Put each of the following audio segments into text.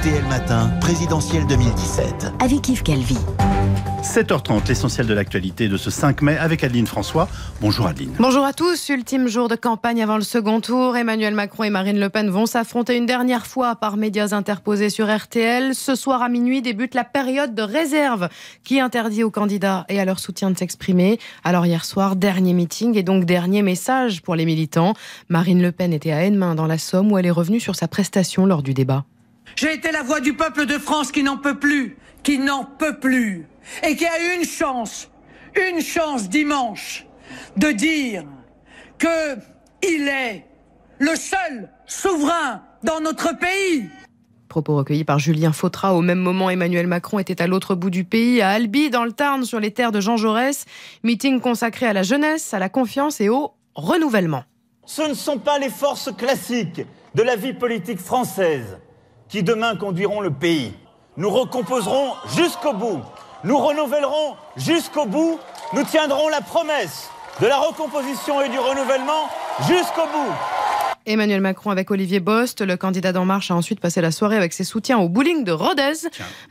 RTL Matin, Présidentiel 2017. Avec Yves Calvi. 7h30, l'essentiel de l'actualité de ce 5 mai avec Adeline François. Bonjour Adeline. Bonjour à tous. Ultime jour de campagne avant le second tour. Emmanuel Macron et Marine Le Pen vont s'affronter une dernière fois par médias interposés sur RTL. Ce soir à minuit débute la période de réserve qui interdit aux candidats et à leur soutien de s'exprimer. Alors hier soir, dernier meeting et donc dernier message pour les militants. Marine Le Pen était à main dans la Somme où elle est revenue sur sa prestation lors du débat. J'ai été la voix du peuple de France qui n'en peut plus, qui n'en peut plus, et qui a une chance, une chance dimanche, de dire qu'il est le seul souverain dans notre pays. Propos recueillis par Julien Fautra. Au même moment, Emmanuel Macron était à l'autre bout du pays, à Albi, dans le Tarn, sur les terres de Jean Jaurès. Meeting consacré à la jeunesse, à la confiance et au renouvellement. Ce ne sont pas les forces classiques de la vie politique française qui demain conduiront le pays. Nous recomposerons jusqu'au bout. Nous renouvellerons jusqu'au bout. Nous tiendrons la promesse de la recomposition et du renouvellement jusqu'au bout. Emmanuel Macron avec Olivier Bost. Le candidat d'En Marche a ensuite passé la soirée avec ses soutiens au bowling de Rodez.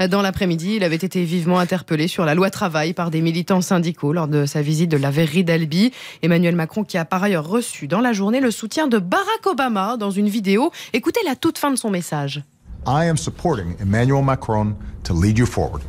Dans l'après-midi, il avait été vivement interpellé sur la loi travail par des militants syndicaux lors de sa visite de la verrerie d'Albi. Emmanuel Macron qui a par ailleurs reçu dans la journée le soutien de Barack Obama dans une vidéo. Écoutez la toute fin de son message. I am supporting Emmanuel Macron to lead you forward.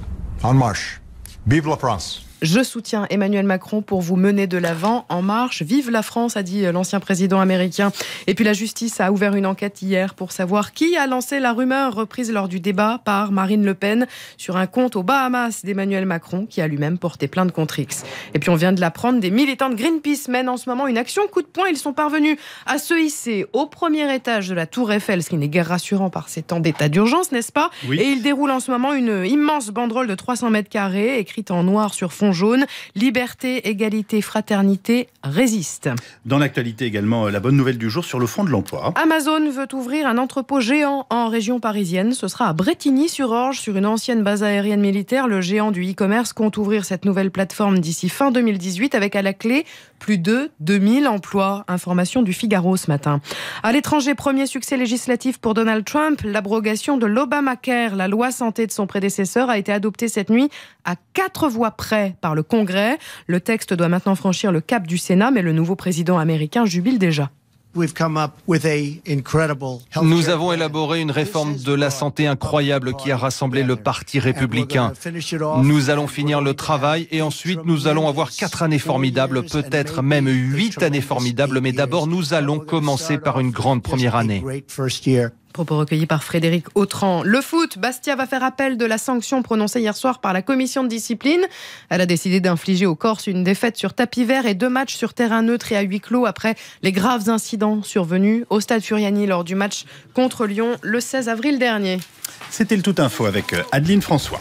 En marche. Vive la France. Je soutiens Emmanuel Macron pour vous mener de l'avant en marche. Vive la France, a dit l'ancien président américain. Et puis la justice a ouvert une enquête hier pour savoir qui a lancé la rumeur reprise lors du débat par Marine Le Pen sur un compte aux Bahamas d'Emmanuel Macron qui a lui-même porté plainte contre X. Et puis on vient de l'apprendre, des militants de Greenpeace mènent en ce moment une action coup de poing. Ils sont parvenus à se hisser au premier étage de la Tour Eiffel, ce qui n'est guère rassurant par ces temps d'état d'urgence, n'est-ce pas Et ils déroulent en ce moment une immense banderole de 300 mètres carrés écrite en noir sur fond jaune. Liberté, égalité, fraternité résiste. Dans l'actualité également, euh, la bonne nouvelle du jour sur le front de l'emploi. Amazon veut ouvrir un entrepôt géant en région parisienne. Ce sera à Bretigny-sur-Orge, sur une ancienne base aérienne militaire. Le géant du e-commerce compte ouvrir cette nouvelle plateforme d'ici fin 2018 avec à la clé plus de 2000 emplois. Information du Figaro ce matin. À l'étranger, premier succès législatif pour Donald Trump, l'abrogation de l'Obamacare, la loi santé de son prédécesseur, a été adoptée cette nuit à quatre voix près par le Congrès. Le texte doit maintenant franchir le cap du Sénat, mais le nouveau président américain jubile déjà. Nous avons élaboré une réforme de la santé incroyable qui a rassemblé le Parti républicain. Nous allons finir le travail et ensuite nous allons avoir quatre années formidables, peut-être même huit années formidables, mais e d'abord nous allons commencer par une grande première année. Propos recueillis par Frédéric Autran. Le foot, Bastia va faire appel de la sanction prononcée hier soir par la commission de discipline. Elle a décidé d'infliger aux Corses une défaite sur tapis vert et deux matchs sur terrain neutre et à huis clos après les graves incidents survenus au stade Furiani lors du match contre Lyon le 16 avril dernier. C'était le tout info avec euh, Adeline François.